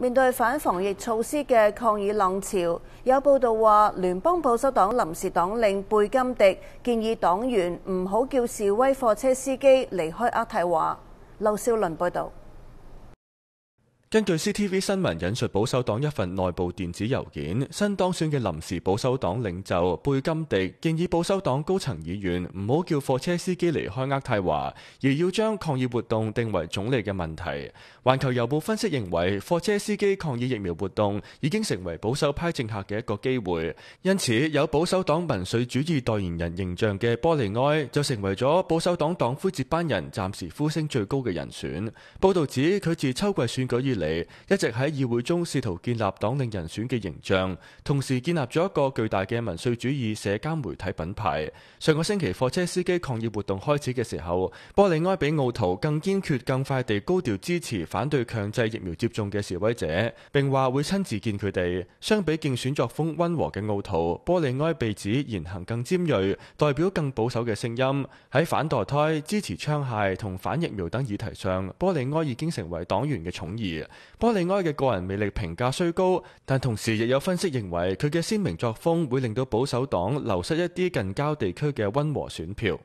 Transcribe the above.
面對反防疫措施嘅抗議浪潮，有報道話，聯邦保守黨臨時黨領貝金迪建議黨員唔好叫示威貨車司機離開阿提華。劉少麟報道。根据 CTV 新闻引述保守党一份内部电子邮件，新当选嘅临时保守党领袖贝金迪建议保守党高层议员唔好叫货车司机离开厄泰华，而要将抗议活动定为总理嘅问题。环球邮报分析认为，货车司机抗议疫苗活动已经成为保守派政客嘅一个机会，因此有保守党民粹主义代言人形象嘅波尼埃就成为咗保守党党魁接班人暂时呼声最高嘅人选。报道指佢自秋季选举以嚟。嚟一直喺议会中试图建立党领人选嘅形象，同时建立咗一个巨大嘅民粹主义社交媒体品牌。上个星期货车司机抗议活动开始嘅时候，波利埃比奥图更坚决、更快地高调支持反对强制疫苗接种嘅示威者，并话会亲自见佢哋。相比竞选作风温和嘅奥图，波利埃被指言行更尖锐，代表更保守嘅声音。喺反堕胎、支持枪械同反疫苗等议题上，波利埃已经成为党员嘅宠儿。波利埃嘅个人魅力评价虽高，但同时亦有分析认为，佢嘅鲜明作风会令到保守党流失一啲近郊地区嘅温和选票。